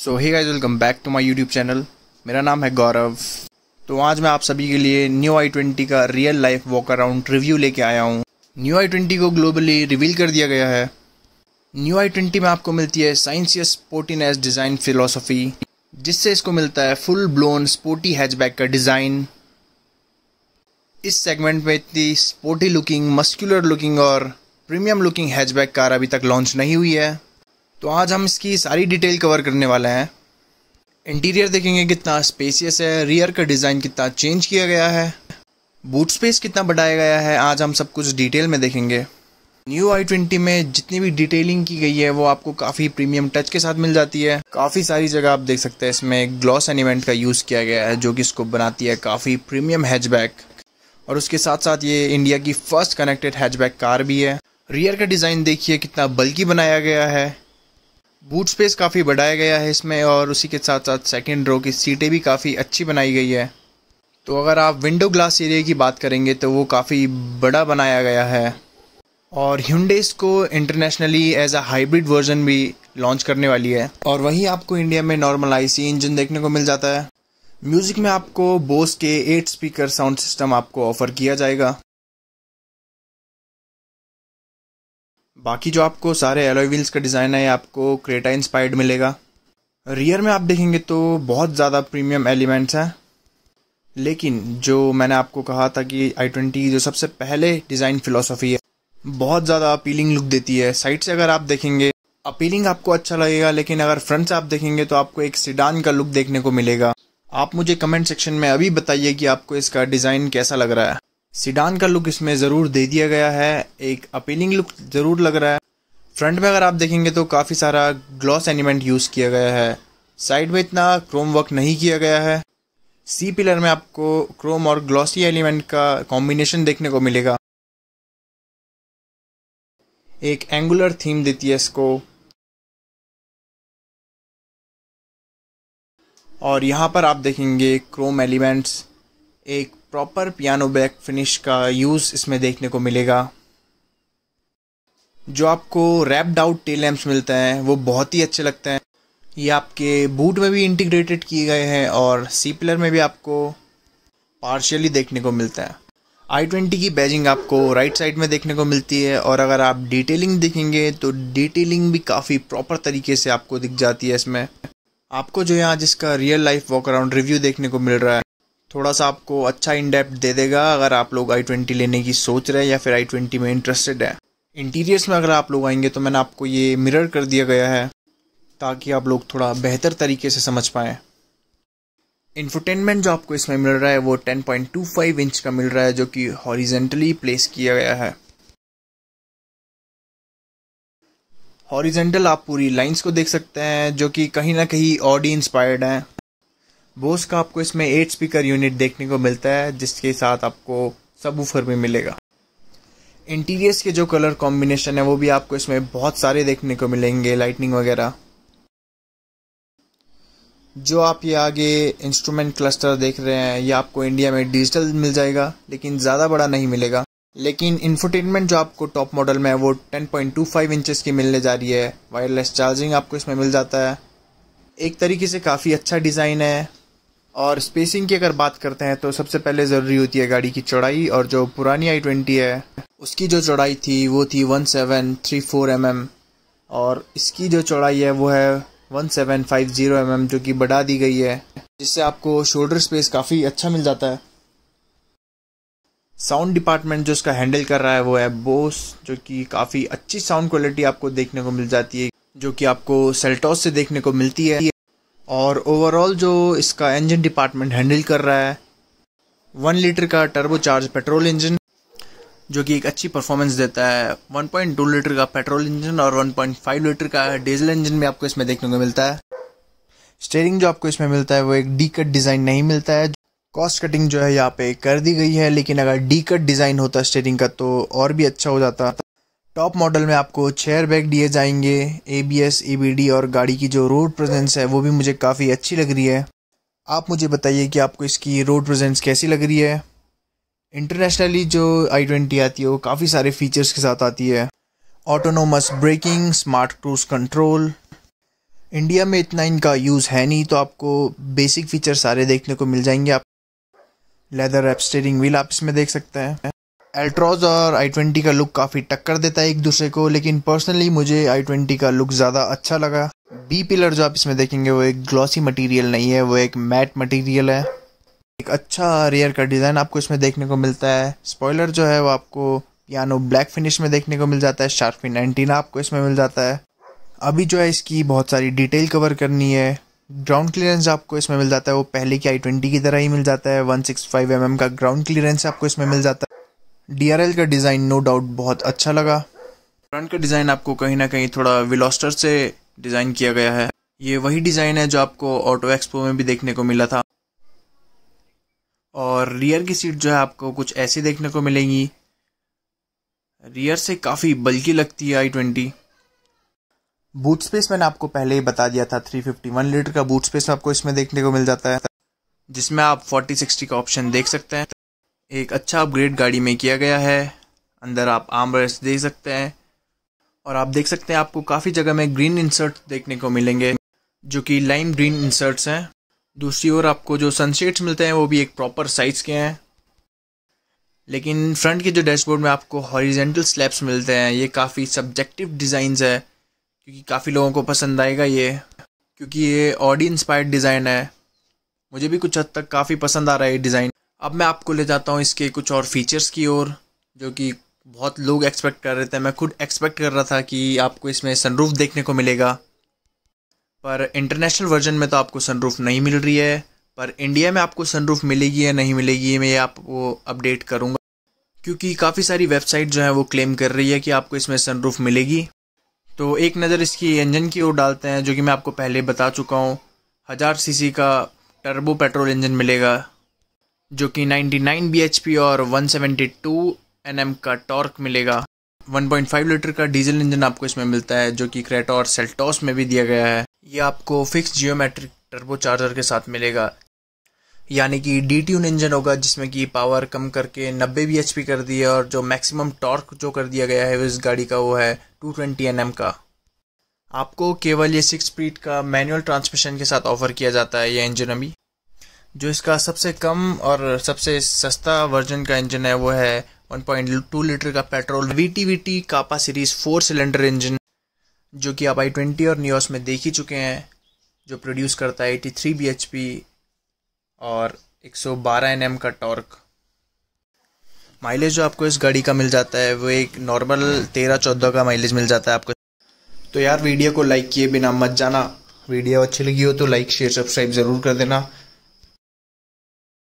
so hey guys welcome back to my YouTube channel मेरा नाम है गौरव तो आज मैं आप सभी के लिए न्यू आई ट्वेंटी का real life walk around review लेके आया हूँ न्यू आई ट्वेंटी को ग्लोबली रिवील कर दिया गया है न्यू आई ट्वेंटी में आपको मिलती है sensuous sportiness design philosophy जिससे इसको मिलता है फुल ब्लोन स्पोर्टी हैचबैक का डिज़ाइन इस सेगमेंट में इतनी स्पोर्टी लुकिंग मस्कुलर लुकिंग और प्रीमियम लुकिंग हैचबैक कार अभी तक लॉन्च नहीं हुई है तो आज हम इसकी सारी डिटेल कवर करने वाले हैं इंटीरियर देखेंगे कितना स्पेसियस है रियर का डिज़ाइन कितना चेंज किया गया है बूट स्पेस कितना बढ़ाया गया है आज हम सब कुछ डिटेल में देखेंगे न्यू आई ट्वेंटी में जितनी भी डिटेलिंग की गई है वो आपको काफ़ी प्रीमियम टच के साथ मिल जाती है काफ़ी सारी जगह आप देख सकते हैं इसमें ग्लॉस एनिमेंट का यूज़ किया गया है जो कि इसको बनाती है काफ़ी प्रीमियम हैचबैक और उसके साथ साथ ये इंडिया की फर्स्ट कनेक्टेड हैचबैक कार भी है रियर का डिज़ाइन देखिए कितना बल्कि बनाया गया है बूट स्पेस काफ़ी बढ़ाया गया है इसमें और उसी के साथ साथ सेकेंड रो की सीटें भी काफ़ी अच्छी बनाई गई है तो अगर आप विंडो ग्लास एरिया की बात करेंगे तो वो काफ़ी बड़ा बनाया गया है और ह्यूडेस को internationally as a hybrid version भी लॉन्च करने वाली है और वहीं आपको इंडिया में नॉर्मल आईसी इंजन देखने को मिल जाता है म्यूजिक में आपको बोस के एट स्पीकर साउंड सिस्टम आपको ऑफर किया जाएगा बाकी जो आपको सारे एलोई व्हील्स का डिज़ाइन है आपको क्रेटा इंस्पायर्ड मिलेगा रियर में आप देखेंगे तो बहुत ज़्यादा प्रीमियम एलिमेंट्स हैं लेकिन जो मैंने आपको कहा था कि आई ट्वेंटी जो सबसे पहले डिज़ाइन फिलोसफी है बहुत ज़्यादा अपीलिंग लुक देती है साइड से अगर आप देखेंगे अपीलिंग आपको अच्छा लगेगा लेकिन अगर फ्रंट से आप देखेंगे तो आपको एक सिडान का लुक देखने को मिलेगा आप मुझे कमेंट सेक्शन में अभी बताइए कि आपको इसका डिज़ाइन कैसा लग रहा है सीडान का लुक इसमें ज़रूर दे दिया गया है एक अपीलिंग लुक ज़रूर लग रहा है फ्रंट में अगर आप देखेंगे तो काफ़ी सारा ग्लॉस एनिमेंट यूज़ किया गया है साइड में इतना क्रोम वर्क नहीं किया गया है सी पिलर में आपको क्रोम और ग्लॉसी एलिमेंट का कॉम्बिनेशन देखने को मिलेगा एक एंगुलर थीम देती है इसको और यहाँ पर आप देखेंगे क्रोम एलिमेंट्स एक प्रॉपर पियानो बैक फिनिश का यूज़ इसमें देखने को मिलेगा जो आपको रैप्ड आउट टेल लैम्प्स मिलते हैं वो बहुत ही अच्छे लगते हैं ये आपके बूट में भी इंटीग्रेटेड किए गए हैं और सी पिलर में भी आपको पार्शियली देखने को मिलता है आई ट्वेंटी की बैजिंग आपको राइट साइड में देखने को मिलती है और अगर आप डिटेलिंग देखेंगे तो डिटेलिंग भी काफ़ी प्रॉपर तरीके से आपको दिख जाती है इसमें आपको जो यहाँ जिसका real life walk around review देखने को मिल रहा है थोड़ा सा आपको अच्छा इनडेप्थ दे देगा अगर आप लोग आई ट्वेंटी लेने की सोच रहे हैं या फिर आई ट्वेंटी में इंटरेस्टेड है इंटीरियर्स में अगर आप लोग आएंगे तो मैंने आपको ये मिरर कर दिया गया है ताकि आप लोग थोड़ा बेहतर तरीके से समझ पाएँ इन्फोटेनमेंट जो आपको इसमें मिल रहा है वो 10.25 इंच का मिल रहा है जो कि हॉरिजेंटली प्लेस किया गया है हॉरिजेंटल आप पूरी लाइंस को देख सकते हैं जो कि कहीं ना कहीं ऑडी इंस्पायर्ड हैं बोस का आपको इसमें एट स्पीकर यूनिट देखने को मिलता है जिसके साथ आपको ऊफर भी मिलेगा इंटीरियर्स के जो कलर कॉम्बिनेशन है वो भी आपको इसमें बहुत सारे देखने को मिलेंगे लाइटनिंग वगैरह जो आप ये आगे इंस्ट्रूमेंट क्लस्टर देख रहे हैं ये आपको इंडिया में डिजिटल मिल जाएगा लेकिन ज़्यादा बड़ा नहीं मिलेगा लेकिन इन्फोटेनमेंट जो आपको टॉप मॉडल में है वो 10.25 इंचेस की मिलने जा रही है वायरलेस चार्जिंग आपको इसमें मिल जाता है एक तरीके से काफ़ी अच्छा डिज़ाइन है और स्पेसिंग की अगर बात करते हैं तो सबसे पहले ज़रूरी होती है गाड़ी की चौड़ाई और जो पुरानी आई ट्वेंटी है उसकी जो चौड़ाई थी वो थी one seven three four M M और इसकी जो चौड़ाई है वो है one seven five zero M M जो कि बढ़ा दी गई है जिससे आपको शोल्डर स्पेस काफ़ी अच्छा मिल जाता है साउंड डिपार्टमेंट जो इसका हैंडल कर रहा है वो है बोस जो कि काफ़ी अच्छी साउंड क्वालिटी आपको देखने को मिल जाती है जो कि आपको सेल्टॉस से देखने को मिलती है और ओवरऑल जो इसका इंजन डिपार्टमेंट हैंडल कर रहा है वन लीटर का टर्बो चार्ज पेट्रोल इंजन जो कि एक अच्छी परफॉर्मेंस देता है 1.2 लीटर का पेट्रोल इंजन और 1.5 लीटर का डीजल इंजन भी आपको इसमें देखने को मिलता है स्टेयरिंग जो आपको इसमें मिलता है वो एक डी कट डिज़ाइन नहीं मिलता है कॉस्ट कटिंग जो है यहाँ पे कर दी गई है लेकिन अगर डी कट डिज़ाइन होता स्टेयरिंग का तो और भी अच्छा हो जाता टॉप मॉडल में आपको चेयर बैग दिए जाएंगे A B S E B D और गाड़ी की जो रोड प्रेजेंस है वो भी मुझे काफ़ी अच्छी लग रही है आप मुझे बताइए कि आपको इसकी रोड प्रेजेंस कैसी लग रही है इंटरनेशनली जो आई ट्वेंटी आती है वो काफ़ी सारे फीचर्स के साथ आती है autonomous braking smart cruise control India में इतना इनका यूज़ है नहीं तो आपको बेसिक फीचर सारे देखने को मिल जाएंगे आप लेदर एप स्टेरिंग व्हील आप इसमें देख सकते हैं एल्ट्रॉज और आई ट्वेंटी का लुक काफ़ी टक्कर देता है एक दूसरे को लेकिन पर्सनली मुझे आई ट्वेंटी का लुक ज़्यादा अच्छा लगा बी पिलर जो आप इसमें देखेंगे वो एक ग्लॉसी मटेरियल नहीं है वो एक मैट मटेरियल है एक अच्छा रेयर का डिज़ाइन आपको इसमें देखने को मिलता है स्पॉयलर जो है वो आपको पियानो ब्लैक फिनिश में देखने को मिल जाता है शार्फिन एंटीना आपको इसमें मिल जाता है अभी जो है इसकी बहुत सारी डिटेल कवर करनी है ग्राउंड क्लियरेंस आपको इसमें मिल जाता है वो पहले की आई ट्वेंटी की तरह ही मिल जाता है one six five M M का ग्राउंड क्लियरेंस आपको इसमें मिल जाता है डी का डिज़ाइन नो डाउट बहुत अच्छा लगा फ्रंट का डिज़ाइन आपको कहीं ना कहीं थोड़ा विलोस्टर से डिज़ाइन किया गया है ये वही डिज़ाइन है जो आपको ऑटो एक्सपो में भी देखने को मिला था और रियर की सीट जो है आपको कुछ ऐसी देखने को मिलेंगी रियर से काफ़ी बल्कि लगती है आई ट्वेंटी बूट स्पेस मैंने आपको पहले ही बता दिया था 351 लीटर का बूट स्पेस आपको इसमें देखने को मिल जाता है जिसमें आप 40 60 का ऑप्शन देख सकते हैं एक अच्छा अपग्रेड गाड़ी में किया गया है अंदर आप आम रेस्ट देख सकते हैं और आप देख सकते हैं आपको काफ़ी जगह में ग्रीन इंसर्ट देखने को मिलेंगे जो कि लाइम ग्रीन इंसर्ट्स हैं दूसरी ओर आपको जो सनशेड्स मिलते हैं वो भी एक प्रॉपर साइज़ के हैं लेकिन फ्रंट के जो डैशबोर्ड में आपको हॉरिजेंटल स्लैब्स मिलते हैं ये काफ़ी सब्जेक्टिव डिज़ाइंस है क्योंकि काफ़ी लोगों को पसंद आएगा ये क्योंकि ये ऑडी इंस्पायर्ड डिज़ाइन है मुझे भी कुछ हद तक काफ़ी पसंद आ रहा है ये डिज़ाइन अब मैं आपको ले जाता हूँ इसके कुछ और फीचर्स की ओर जो कि बहुत लोग एक्सपेक्ट कर रहे थे मैं खुद एक्सपेक्ट कर रहा था कि आपको इसमें सनरूफ देखने को मिलेगा पर इंटरनेशनल वर्जन में तो आपको सनरूफ नहीं मिल रही है पर इंडिया में आपको सनरूफ मिलेगी या नहीं मिलेगी मैं ये आपको अपडेट करूँगा क्योंकि काफ़ी सारी वेबसाइट जो है वो क्लेम कर रही है कि आपको इसमें सनरूफ मिलेगी तो एक नज़र इसकी इंजन की ओर डालते हैं जो कि मैं आपको पहले बता चुका हूँ हज़ार सीसी का टर्बो पेट्रोल इंजन मिलेगा जो कि 99 bhp और 172 nm का टॉर्क मिलेगा 1.5 लीटर का डीजल इंजन आपको इसमें मिलता है जो कि क्रेटा और सेल्टॉस में भी दिया गया है ये आपको फिक्स जियोमेट्रिक टर्बो चार्जर के साथ मिलेगा यानी कि डी ट्यून इंजन होगा जिसमें कि पावर कम करके 90 बी कर दी है और जो मैक्सिमम टॉर्क जो कर दिया गया है इस गाड़ी का वो है 220 ट्वेंटी का आपको केवल ये सिक्स स्पीड का मैनुअल ट्रांसमिशन के साथ ऑफर किया जाता है यह इंजन अभी जो इसका सबसे कम और सबसे सस्ता वर्जन का इंजन है वो है 1.2 लीटर का petrol V T V T Kappa series four cylinder engine जो कि आप आई ट्वेंटी और न्यूस में देख ही चुके हैं जो प्रोड्यूस करता है eighty three B H P और एक सौ बारह एन एम का टॉर्क माइलेज जो आपको इस गाड़ी का मिल जाता है वो एक नॉर्मल तेरह चौदह का माइलेज मिल जाता है आपको तो यार वीडियो को लाइक किए बिना मत जाना वीडियो अच्छी लगी हो तो लाइक शेयर सब्सक्राइब ज़रूर कर देना